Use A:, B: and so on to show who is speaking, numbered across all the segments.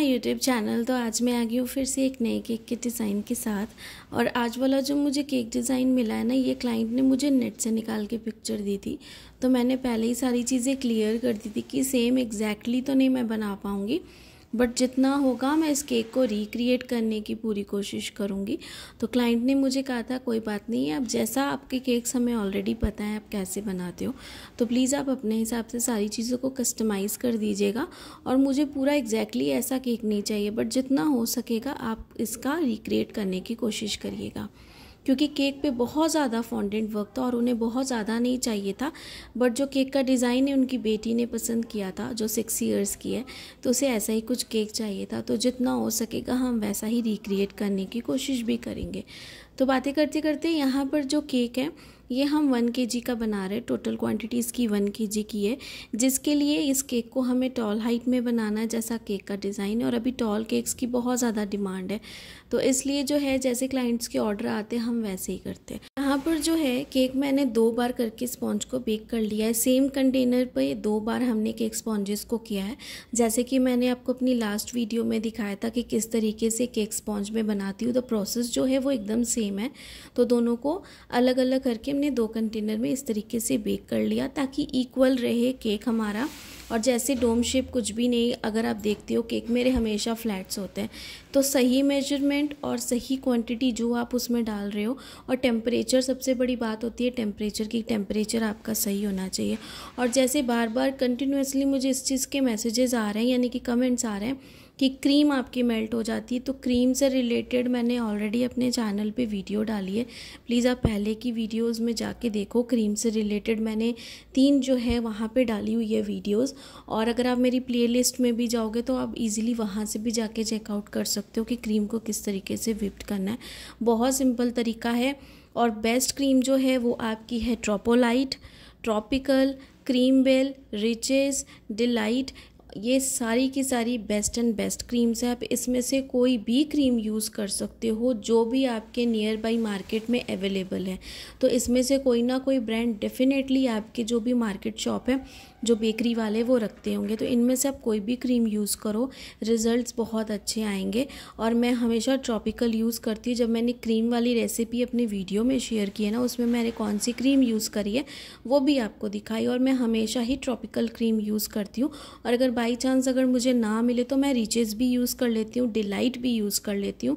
A: my YouTube channel तो आज मैं आ गई हूँ फिर से एक नए केक के डिज़ाइन के साथ और आज वाला जो मुझे केक डिज़ाइन मिला है ना ये क्लाइंट ने मुझे नेट से निकाल के पिक्चर दी थी तो मैंने पहले ही सारी चीज़ें क्लियर कर दी थी कि सेम एग्जैक्टली exactly तो नहीं मैं बना पाऊँगी बट जितना होगा मैं इस केक को रिक्रिएट करने की पूरी कोशिश करूँगी तो क्लाइंट ने मुझे कहा था कोई बात नहीं है अब जैसा आपके केक्स हमें ऑलरेडी पता है आप कैसे बनाते हो तो प्लीज़ आप अपने हिसाब से सारी चीज़ों को कस्टमाइज़ कर दीजिएगा और मुझे पूरा एग्जैक्टली exactly ऐसा केक नहीं चाहिए बट जितना हो सकेगा आप इसका रिक्रिएट करने की कोशिश करिएगा क्योंकि केक पे बहुत ज़्यादा फॉन्डेंट वर्क था और उन्हें बहुत ज़्यादा नहीं चाहिए था बट जो केक का डिज़ाइन है उनकी बेटी ने पसंद किया था जो सिक्स ईयर्स की है तो उसे ऐसा ही कुछ केक चाहिए था तो जितना हो सकेगा हम वैसा ही रिक्रिएट करने की कोशिश भी करेंगे तो बातें करते करते यहाँ पर जो केक है ये हम वन के जी का बना रहे हैं टोटल क्वांटिटी इसकी वन के जी की है जिसके लिए इस केक को हमें टॉल हाइट में बनाना है जैसा केक का डिज़ाइन है और अभी टॉल केक्स की बहुत ज़्यादा डिमांड है तो इसलिए जो है जैसे क्लाइंट्स के ऑर्डर आते हैं हम वैसे ही करते हैं यहाँ पर जो है केक मैंने दो बार करके स्पॉन्ज को बेक कर लिया है सेम कंटेनर पर दो बार हमने केक स्पॉन्जेस को किया है जैसे कि मैंने आपको अपनी लास्ट वीडियो में दिखाया था कि किस तरीके से केक स्पॉन्ज में बनाती हूँ तो प्रोसेस जो है वो एकदम सेम है तो दोनों को अलग अलग करके हमने दो कंटेनर में इस तरीके से बेक कर लिया ताकि इक्वल रहे केक हमारा और जैसे डोम शेप कुछ भी नहीं अगर आप देखते हो केक मेरे हमेशा फ्लैट्स होते हैं तो सही मेजरमेंट और सही क्वांटिटी जो आप उसमें डाल रहे हो और टेम्परेचर सबसे बड़ी बात होती है टेम्परेचर की टेम्परेचर आपका सही होना चाहिए और जैसे बार बार कंटिन्यूसली मुझे इस चीज़ के मैसेजेस आ रहे हैं यानी कि कमेंट्स आ रहे हैं कि क्रीम आपकी मेल्ट हो जाती है तो क्रीम से रिलेटेड मैंने ऑलरेडी अपने चैनल पे वीडियो डाली है प्लीज़ आप पहले की वीडियोस में जाके देखो क्रीम से रिलेटेड मैंने तीन जो है वहाँ पे डाली हुई है वीडियोस और अगर आप मेरी प्लेलिस्ट में भी जाओगे तो आप इजीली वहाँ से भी जाके चेकआउट कर सकते हो कि क्रीम को किस तरीके से विप्ट करना है बहुत सिंपल तरीका है और बेस्ट क्रीम जो है वो आपकी है Tropolite tropical cream bell Rich's delight ये सारी की सारी बेस्ट एंड बेस्ट क्रीम्स हैं आप इसमें से कोई भी क्रीम यूज़ कर सकते हो जो भी आपके नियर बाई मार्केट में अवेलेबल है तो इसमें से कोई ना कोई ब्रांड डेफिनेटली आपके जो भी मार्केट शॉप है जो बेकरी वाले वो रखते होंगे तो इनमें से आप कोई भी क्रीम यूज़ करो रिज़ल्ट बहुत अच्छे आएंगे और मैं हमेशा ट्रॉपिकल यूज़ करती हूँ जब मैंने क्रीम वाली रेसिपी अपनी वीडियो में शेयर की है ना उसमें मैंने कौन सी क्रीम यूज़ करी है वो भी आपको दिखाई और मैं हमेशा ही ट्रॉपिकल क्रीम यूज़ करती हूँ और अगर बाई चांस अगर मुझे ना मिले तो मैं रिचेज़ भी यूज़ कर लेती हूँ डिलाइट भी यूज़ कर लेती हूँ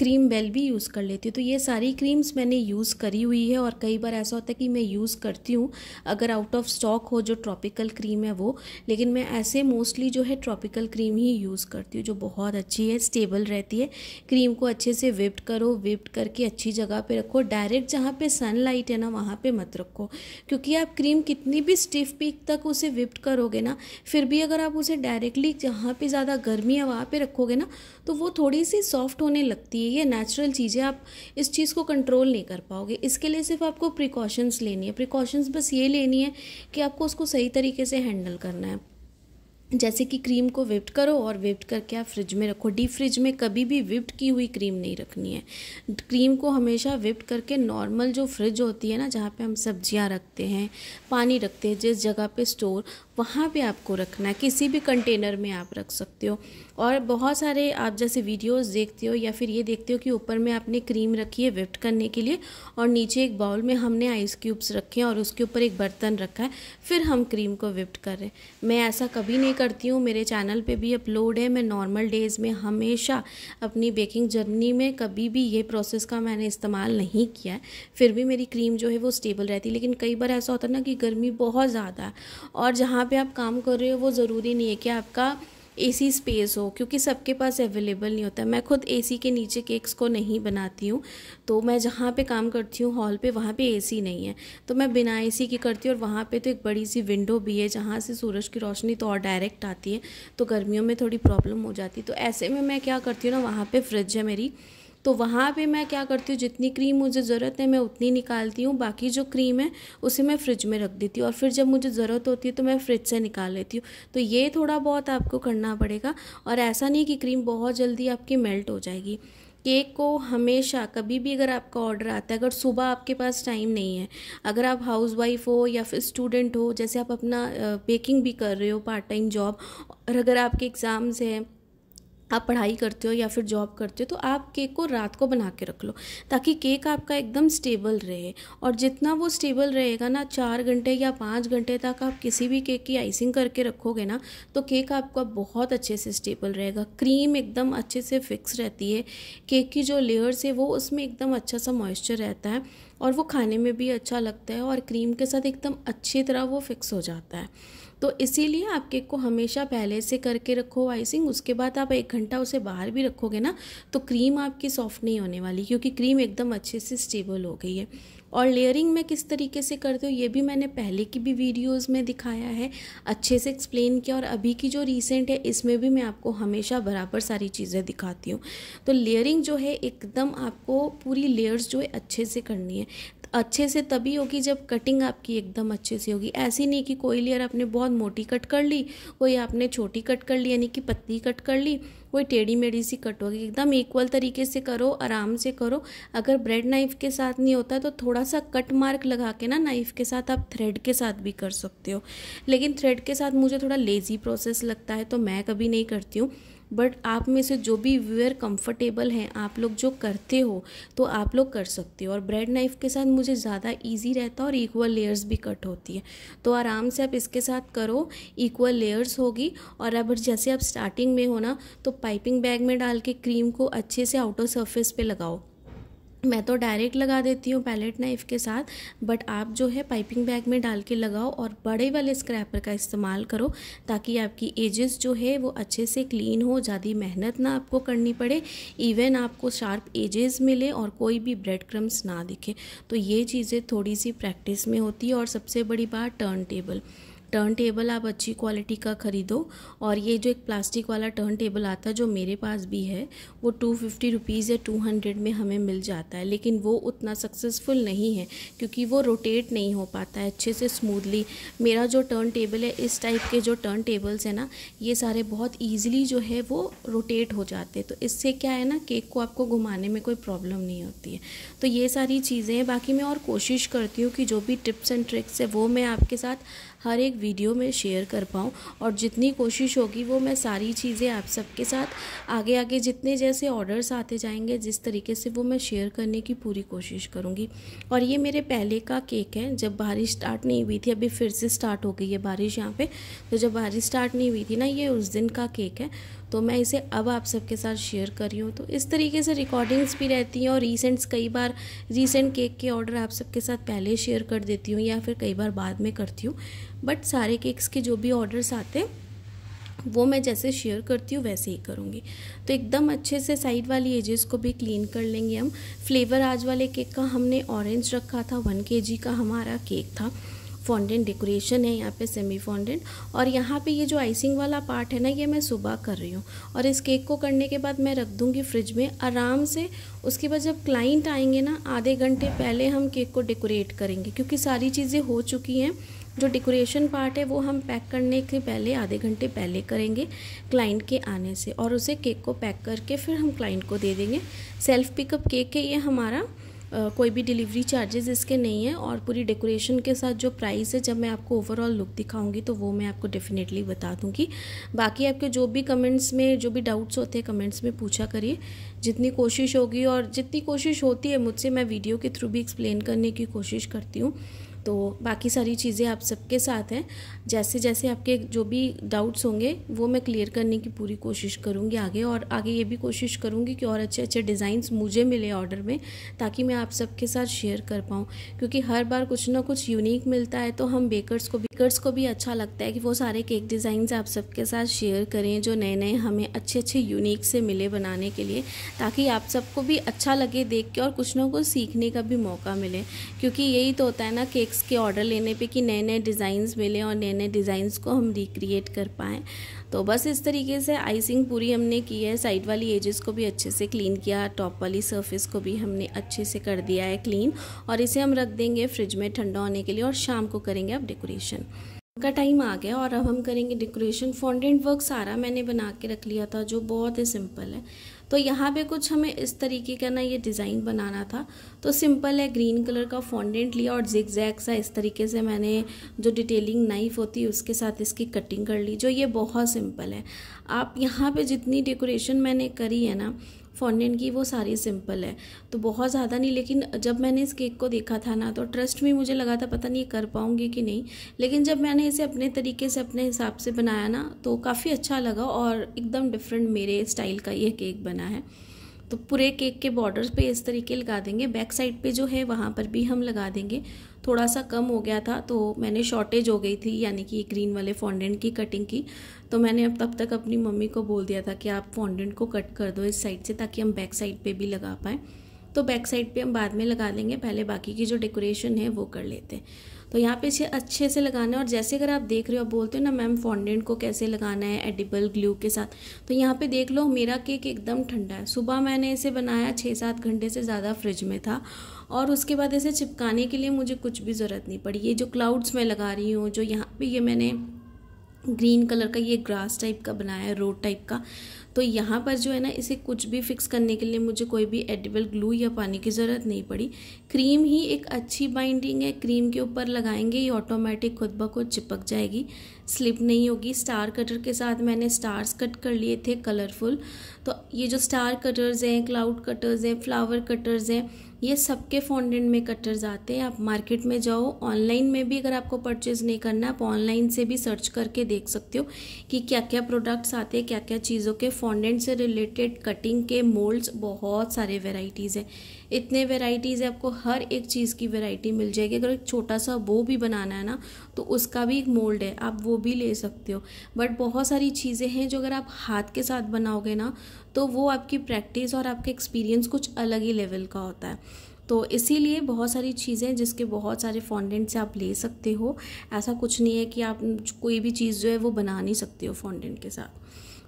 A: क्रीम बेल भी यूज़ कर लेती हूँ तो ये सारी क्रीम्स मैंने यूज़ करी हुई है और कई बार ऐसा होता है कि मैं यूज़ करती हूँ अगर आउट ऑफ स्टॉक हो जो ट्रॉपिकल क्रीम है वो लेकिन मैं ऐसे मोस्टली जो है ट्रॉपिकल क्रीम ही यूज़ करती हूँ जो बहुत अच्छी है स्टेबल रहती है क्रीम को अच्छे से विप्ड करो विप्ड करके अच्छी जगह पर रखो डायरेक्ट जहाँ पर सनलाइट है ना वहाँ पर मत रखो क्योंकि आप क्रीम कितनी भी स्टिफ पीक तक उसे विप्ड करोगे ना फिर भी अगर आप उसे डायरेक्टली जहाँ पर ज़्यादा गर्मी है वहाँ पर रखोगे ना तो वो थोड़ी सी सॉफ्ट होने लगती है ये नेचुरल चीज़ है आप इस चीज़ को कंट्रोल नहीं कर पाओगे इसके लिए सिर्फ आपको प्रिकॉशंस लेनी है प्रिकॉशंस बस ये लेनी है कि आपको उसको सही तरीके से हैंडल करना है जैसे कि क्रीम को विप्ट करो और विप्ट करके आप फ्रिज में रखो डीप फ्रिज में कभी भी विप्ट की हुई क्रीम नहीं रखनी है क्रीम को हमेशा विप्ट करके नॉर्मल जो फ्रिज होती है ना जहाँ पे हम सब्जियाँ रखते हैं पानी रखते हैं जिस जगह पे स्टोर वहाँ पे आपको रखना है किसी भी कंटेनर में आप रख सकते हो और बहुत सारे आप जैसे वीडियोस देखते हो या फिर ये देखते हो कि ऊपर में आपने क्रीम रखी है विफ्ट करने के लिए और नीचे एक बाउल में हमने आइस क्यूब्स रखे हैं और उसके ऊपर एक बर्तन रखा है फिर हम क्रीम को विफ्ट कर रहे हैं मैं ऐसा कभी नहीं करती हूँ मेरे चैनल पर भी अपलोड है मैं नॉर्मल डेज़ में हमेशा अपनी बेकिंग जर्नी में कभी भी ये प्रोसेस का मैंने इस्तेमाल नहीं किया है फिर भी मेरी क्रीम जो है वो स्टेबल रहती है लेकिन कई बार ऐसा होता है ना कि गर्मी बहुत ज़्यादा और जहाँ पे आप काम कर रहे हो वो ज़रूरी नहीं है कि आपका एसी स्पेस हो क्योंकि सबके पास अवेलेबल नहीं होता मैं खुद एसी के नीचे केक्स को नहीं बनाती हूँ तो मैं जहाँ पे काम करती हूँ हॉल पे वहाँ पे एसी नहीं है तो मैं बिना एसी की करती हूँ और वहाँ पे तो एक बड़ी सी विंडो भी है जहाँ से सूरज की रोशनी तो और डायरेक्ट आती है तो गर्मियों में थोड़ी प्रॉब्लम हो जाती है तो ऐसे में मैं क्या करती हूँ ना वहाँ पर फ्रिज है मेरी तो वहाँ पे मैं क्या करती हूँ जितनी क्रीम मुझे ज़रूरत है मैं उतनी निकालती हूँ बाकी जो क्रीम है उसे मैं फ्रिज में रख देती हूँ और फिर जब मुझे ज़रूरत होती है तो मैं फ्रिज से निकाल लेती हूँ तो ये थोड़ा बहुत आपको करना पड़ेगा और ऐसा नहीं कि क्रीम बहुत जल्दी आपकी मेल्ट हो जाएगी केक को हमेशा कभी भी अगर आपका ऑर्डर आता है अगर सुबह आपके पास टाइम नहीं है अगर आप हाउस वाइफ हो या फिर स्टूडेंट हो जैसे आप अपना बेकिंग भी कर रहे हो पार्ट टाइम जॉब और अगर आपके एग्ज़ाम्स हैं आप पढ़ाई करते हो या फिर जॉब करते हो तो आप केक को रात को बना के रख लो ताकि केक आपका एकदम स्टेबल रहे और जितना वो स्टेबल रहेगा ना चार घंटे या पाँच घंटे तक आप किसी भी केक की आइसिंग करके रखोगे ना तो केक आपका बहुत अच्छे से स्टेबल रहेगा क्रीम एकदम अच्छे से फिक्स रहती है केक की जो लेयर्स है वो उसमें एकदम अच्छा सा मॉइस्चर रहता है और वो खाने में भी अच्छा लगता है और क्रीम के साथ एकदम अच्छी तरह वो फिक्स हो जाता है तो इसीलिए आप केक को हमेशा पहले से करके रखो आइसिंग उसके बाद आप एक घंटा उसे बाहर भी रखोगे ना तो क्रीम आपकी सॉफ्ट नहीं होने वाली क्योंकि क्रीम एकदम अच्छे से स्टेबल हो गई है और लेयरिंग में किस तरीके से करते हो ये भी मैंने पहले की भी वीडियोस में दिखाया है अच्छे से एक्सप्लेन किया और अभी की जो रीसेंट है इसमें भी मैं आपको हमेशा बराबर सारी चीज़ें दिखाती हूँ तो लेयरिंग जो है एकदम आपको पूरी लेयर्स जो है अच्छे से करनी है अच्छे से तभी होगी जब कटिंग आपकी एकदम अच्छे से होगी ऐसी नहीं कि कोई लेयर आपने बहुत मोटी कट कर ली कोई आपने छोटी कट कर ली यानी कि पतली कट कर ली कोई टेढ़ी मेढ़ी सी कट होगी एकदम इक्वल तरीके से करो आराम से करो अगर ब्रेड नाइफ के साथ नहीं होता तो थोड़ा सा कट मार्क लगा के ना नाइफ के साथ आप थ्रेड के साथ भी कर सकते हो लेकिन थ्रेड के साथ मुझे थोड़ा लेज़ी प्रोसेस लगता है तो मैं कभी नहीं करती हूँ बट आप में से जो भी व्यूअर कंफर्टेबल हैं आप लोग जो करते हो तो आप लोग कर सकते हो और ब्रेड नाइफ के साथ मुझे ज़्यादा ईजी रहता है और इक्वल लेयर्स भी कट होती है तो आराम से आप इसके साथ करो इक्वल लेयर्स होगी और अब जैसे आप स्टार्टिंग में हो ना तो पाइपिंग बैग में डाल के क्रीम को अच्छे से आउटर सर्फेस पर लगाओ मैं तो डायरेक्ट लगा देती हूँ पैलेट नाइफ के साथ बट आप जो है पाइपिंग बैग में डाल के लगाओ और बड़े वाले स्क्रैपर का इस्तेमाल करो ताकि आपकी एजेस जो है वो अच्छे से क्लीन हो ज़्यादा मेहनत ना आपको करनी पड़े इवन आपको शार्प एजेस मिले और कोई भी ब्रेड क्रम्स ना दिखे तो ये चीज़ें थोड़ी सी प्रैक्टिस में होती है और सबसे बड़ी बात टर्न टेबल टर्न टेबल आप अच्छी क्वालिटी का ख़रीदो और ये जो एक प्लास्टिक वाला टर्न टेबल आता है जो मेरे पास भी है वो टू फिफ्टी रुपीज़ या टू हंड्रेड में हमें मिल जाता है लेकिन वो उतना सक्सेसफुल नहीं है क्योंकि वो रोटेट नहीं हो पाता है अच्छे से स्मूदली मेरा जो टर्न टेबल है इस टाइप के जो टर्न टेबल्स हैं ना ये सारे बहुत ईजिली जो है वो रोटेट हो जाते हैं तो इससे क्या है ना केक को आपको घुमाने में कोई प्रॉब्लम नहीं होती है तो ये सारी चीज़ें हैं बाकी मैं और कोशिश करती हूँ कि जो भी टिप्स एंड ट्रिक्स है वो मैं आपके साथ हर एक वीडियो में शेयर कर पाऊँ और जितनी कोशिश होगी वो मैं सारी चीज़ें आप सबके साथ आगे आगे जितने जैसे ऑर्डर्स आते जाएंगे जिस तरीके से वो मैं शेयर करने की पूरी कोशिश करूँगी और ये मेरे पहले का केक है जब बारिश स्टार्ट नहीं हुई थी अभी फिर से स्टार्ट हो गई है बारिश यहाँ पर तो जब बारिश स्टार्ट नहीं हुई थी ना ये उस दिन का केक है तो मैं इसे अब आप सबके साथ शेयर कर रही हूँ तो इस तरीके से रिकॉर्डिंग्स भी रहती हैं और रीसेंट्स कई बार रीसेंट केक के ऑर्डर आप सबके साथ पहले शेयर कर देती हूँ या फिर कई बार बाद में करती हूँ बट सारे केक्स के जो भी ऑर्डर्स आते हैं वो मैं जैसे शेयर करती हूँ वैसे ही करूँगी तो एकदम अच्छे से साइड वाली एजेस को भी क्लीन कर लेंगे हम फ्लेवर आज वाले केक का हमने ऑरेंज रखा था वन के का हमारा केक था फॉन्डेंट डेकोरेशन है यहाँ पे सेमी फॉन्डेंट और यहाँ पे ये जो आइसिंग वाला पार्ट है ना ये मैं सुबह कर रही हूँ और इस केक को करने के बाद मैं रख दूँगी फ्रिज में आराम से उसके बाद जब क्लाइंट आएंगे ना आधे घंटे पहले हम केक को डेकोरेट करेंगे क्योंकि सारी चीज़ें हो चुकी हैं जो डेकोरेशन पार्ट है वो हम पैक करने के पहले आधे घंटे पहले करेंगे क्लाइंट के आने से और उसे केक को पैक करके फिर हम क्लाइंट को दे देंगे सेल्फ़ पिकअप केक है ये हमारा कोई भी डिलीवरी चार्जेस इसके नहीं है और पूरी डेकोरेशन के साथ जो प्राइस है जब मैं आपको ओवरऑल लुक दिखाऊंगी तो वो मैं आपको डेफिनेटली बता दूंगी बाकी आपके जो भी कमेंट्स में जो भी डाउट्स होते हैं कमेंट्स में पूछा करिए जितनी कोशिश होगी और जितनी कोशिश होती है मुझसे मैं वीडियो के थ्रू भी एक्सप्लेन करने की कोशिश करती हूँ तो बाकी सारी चीज़ें आप सबके साथ हैं जैसे जैसे आपके जो भी डाउट्स होंगे वो मैं क्लियर करने की पूरी कोशिश करूँगी आगे और आगे ये भी कोशिश करूँगी कि और अच्छे अच्छे डिज़ाइंस मुझे मिले ऑर्डर में ताकि मैं आप सबके साथ शेयर कर पाऊँ क्योंकि हर बार कुछ ना कुछ यूनिक मिलता है तो हम बेकर्स को बेकर्स को भी अच्छा लगता है कि वो सारे केक डिज़ाइंस आप सबके साथ शेयर करें जो नए नए हमें अच्छे अच्छे यूनिक से मिले बनाने के लिए ताकि आप सबको भी अच्छा लगे देख के और कुछ ना कुछ सीखने का भी मौका मिले क्योंकि यही तो होता है ना केक बुटीक्स के ऑर्डर लेने पे कि नए नए डिज़ाइंस मिले और नए नए डिज़ाइंस को हम रिक्रिएट कर पाएँ तो बस इस तरीके से आइसिंग पूरी हमने की है साइड वाली एजेस को भी अच्छे से क्लीन किया टॉप वाली सरफेस को भी हमने अच्छे से कर दिया है क्लीन और इसे हम रख देंगे फ्रिज में ठंडा होने के लिए और शाम को करेंगे अब डेकोरेशन का टाइम आ गया और अब हम करेंगे डेकोरेशन फॉन्डेंट वर्क सारा मैंने बना के रख लिया था जो बहुत ही सिंपल है तो यहाँ पे कुछ हमें इस तरीके का ना ये डिज़ाइन बनाना था तो सिंपल है ग्रीन कलर का फॉन्डेंट लिया और जिग जैग सा इस तरीके से मैंने जो डिटेलिंग नाइफ होती है उसके साथ इसकी कटिंग कर ली जो ये बहुत सिंपल है आप यहाँ पर जितनी डेकोरेशन मैंने करी है ना फॉन्डेंट की वो सारी सिंपल है तो बहुत ज़्यादा नहीं लेकिन जब मैंने इस केक को देखा था ना तो ट्रस्ट में मुझे लगा था पता नहीं कर पाऊँगी कि नहीं लेकिन जब मैंने इसे अपने तरीके से अपने हिसाब से बनाया ना तो काफ़ी अच्छा लगा और एकदम डिफरेंट मेरे स्टाइल का यह केक बना है तो पूरे केक के बॉर्डर्स पे इस तरीके लगा देंगे बैक साइड पे जो है वहाँ पर भी हम लगा देंगे थोड़ा सा कम हो गया था तो मैंने शॉर्टेज हो गई थी यानी कि ग्रीन वाले फॉन्डेंट की कटिंग की तो मैंने अब तब तक अपनी मम्मी को बोल दिया था कि आप फॉन्डेंट को कट कर दो इस साइड से ताकि हम बैक साइड पर भी लगा पाएँ तो बैक साइड पे हम बाद में लगा लेंगे पहले बाकी की जो डेकोरेशन है वो कर लेते हैं तो यहाँ पे इसे अच्छे से लगाना है और जैसे अगर आप देख रहे हो बोलते हो ना मैम फॉन्डेंट को कैसे लगाना है एडिबल ग्लू के साथ तो यहाँ पे देख लो मेरा केक एकदम ठंडा है सुबह मैंने इसे बनाया छः सात घंटे से ज़्यादा फ्रिज में था और उसके बाद इसे चिपकाने के लिए मुझे कुछ भी ज़रूरत नहीं पड़ी ये जो क्लाउड्स मैं लगा रही हूँ जो यहाँ पे ये मैंने ग्रीन कलर का ये ग्रास टाइप का बनाया है रोड टाइप का तो यहाँ पर जो है ना इसे कुछ भी फिक्स करने के लिए मुझे कोई भी एडिबल ग्लू या पानी की ज़रूरत नहीं पड़ी क्रीम ही एक अच्छी बाइंडिंग है क्रीम के ऊपर लगाएंगे ये ऑटोमेटिक खुद ब खुद चिपक जाएगी स्लिप नहीं होगी स्टार कटर के साथ मैंने स्टार्स कट कर लिए थे कलरफुल तो ये जो स्टार कटर्स हैं क्लाउड कटर्स हैं फ्लावर कटर्स हैं ये सबके फॉन्डेंट में कटर्स आते हैं आप मार्केट में जाओ ऑनलाइन में भी अगर आपको परचेज़ नहीं करना आप ऑनलाइन से भी सर्च करके देख सकते हो कि क्या क्या प्रोडक्ट्स आते हैं क्या क्या चीज़ों के फॉन्डेंट से रिलेटेड कटिंग के मोल्ड्स बहुत सारे वेराइटीज़ हैं इतने वेराइटीज़ है आपको हर एक चीज़ की वेराइटी मिल जाएगी अगर एक छोटा सा वो भी बनाना है ना तो उसका भी एक मोल्ड है आप वो भी ले सकते हो बट बहुत सारी चीज़ें हैं जो अगर आप हाथ के साथ बनाओगे ना तो वो आपकी प्रैक्टिस और आपका एक्सपीरियंस कुछ अलग ही लेवल का होता है तो इसीलिए बहुत सारी चीज़ें जिसके बहुत सारे फॉन्डेंट से आप ले सकते हो ऐसा कुछ नहीं है कि आप कोई भी चीज़ जो है वो बना नहीं सकते हो फॉन्डेंट के साथ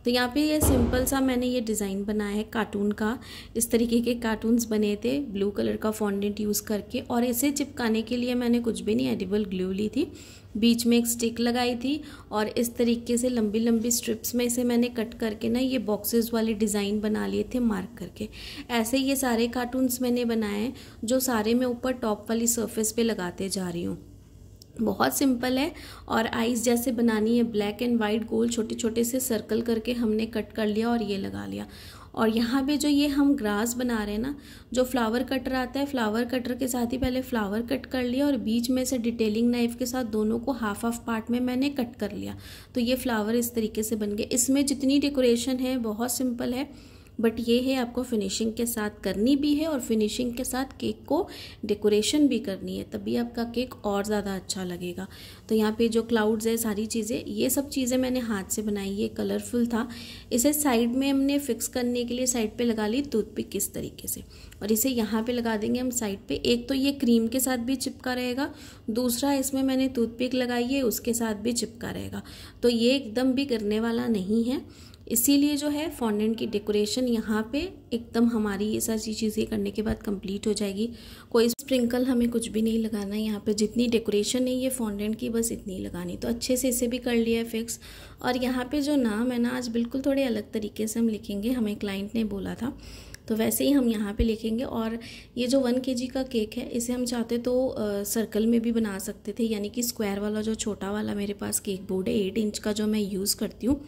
A: तो यहाँ पे ये सिंपल सा मैंने ये डिज़ाइन बनाया है कार्टून का इस तरीके के कार्टून्स बने थे ब्लू कलर का फॉन्डेंट यूज़ करके और इसे चिपकाने के लिए मैंने कुछ भी नहीं एडिबल ग्लू ली थी बीच में एक स्टिक लगाई थी और इस तरीके से लंबी लंबी स्ट्रिप्स में इसे मैंने कट करके ना ये बॉक्सेस वाले डिज़ाइन बना लिए थे मार्क करके ऐसे ये सारे कार्टून्स मैंने बनाए हैं जो सारे मैं ऊपर टॉप वाली सर्फेस पे लगाते जा रही हूँ बहुत सिंपल है और आइज़ जैसे बनानी है ब्लैक एंड वाइट गोल छोटे छोटे से सर्कल करके हमने कट कर लिया और ये लगा लिया और यहाँ पे जो ये हम ग्रास बना रहे हैं ना जो फ्लावर कटर आता है फ्लावर कटर के साथ ही पहले फ्लावर कट कर लिया और बीच में से डिटेलिंग नाइफ के साथ दोनों को हाफ हाफ पार्ट में मैंने कट कर लिया तो ये फ्लावर इस तरीके से बन गए इसमें जितनी डेकोरेशन है बहुत सिंपल है बट ये है आपको फिनिशिंग के साथ करनी भी है और फिनिशिंग के साथ केक को डेकोरेशन भी करनी है तभी आपका केक और ज़्यादा अच्छा लगेगा तो यहाँ पे जो क्लाउड्स है सारी चीज़ें ये सब चीज़ें मैंने हाथ से बनाई ये कलरफुल था इसे साइड में हमने फिक्स करने के लिए साइड पर लगा ली टूथ पिक किस तरीके से और इसे यहाँ पर लगा देंगे हम साइड पर एक तो ये क्रीम के साथ भी चिपका रहेगा दूसरा इसमें मैंने टूथपिक लगाई है उसके साथ भी चिपका रहेगा तो ये एकदम भी करने वाला नहीं है इसीलिए जो है फॉन्डेंट की डेकोरेशन यहाँ पे एकदम हमारी ये सारी चीज़ें करने के बाद कंप्लीट हो जाएगी कोई स्प्रिंकल हमें कुछ भी नहीं लगाना है यहाँ पे जितनी डेकोरेशन है ये फॉन्डेंट की बस इतनी लगानी तो अच्छे से इसे भी कर लिया है फिक्स और यहाँ पे जो नाम है ना आज बिल्कुल थोड़े अलग तरीके से हम लिखेंगे हमें क्लाइंट ने बोला था तो वैसे ही हम यहाँ पे लिखेंगे और ये जो वन के का केक है इसे हम चाहते तो आ, सर्कल में भी बना सकते थे यानी कि स्क्वायर वाला जो छोटा वाला मेरे पास केक बोर्ड है एट इंच का जो मैं यूज़ करती हूँ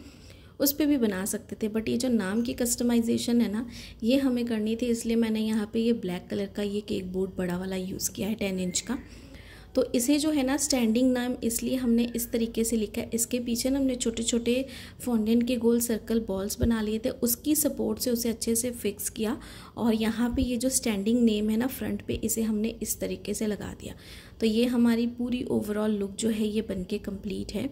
A: उस पर भी बना सकते थे बट ये जो नाम की कस्टमाइजेशन है ना ये हमें करनी थी इसलिए मैंने यहाँ पे ये ब्लैक कलर का ये केक बोर्ड बड़ा वाला यूज़ किया है टेन इंच का तो इसे जो है ना स्टैंडिंग नाम इसलिए हमने इस तरीके से लिखा है इसके पीछे ना हमने छोटे छोटे फॉन्डेंट के गोल सर्कल बॉल्स बना लिए थे उसकी सपोर्ट से उसे अच्छे से फिक्स किया और यहाँ पे ये जो स्टैंडिंग नेम है ना फ्रंट पे इसे हमने इस तरीके से लगा दिया तो ये हमारी पूरी ओवरऑल लुक जो है ये बन के कम्प्लीट है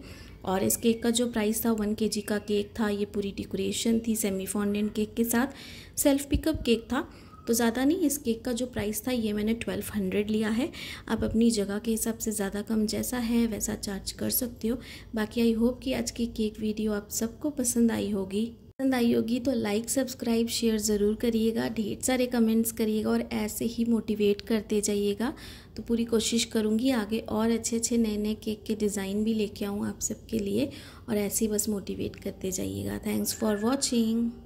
A: और इस केक का जो प्राइस था वन के का केक था ये पूरी डेकोरेशन थी सेमी फॉन्डेंट केक के साथ सेल्फ पिकअप केक था तो ज़्यादा नहीं इस केक का जो प्राइस था ये मैंने ट्वेल्व हंड्रेड लिया है आप अपनी जगह के हिसाब से ज़्यादा कम जैसा है वैसा चार्ज कर सकते हो बाकी आई होप कि आज की केक वीडियो आप सबको पसंद आई होगी पसंद आई होगी तो लाइक सब्सक्राइब शेयर ज़रूर करिएगा ढेर सारे कमेंट्स करिएगा और ऐसे ही मोटिवेट करते जाइएगा तो पूरी कोशिश करूँगी आगे और अच्छे अच्छे नए नए केक के डिज़ाइन भी लेके आऊँ आप सबके लिए और ऐसे ही बस मोटिवेट करते जाइएगा थैंक्स फॉर वॉचिंग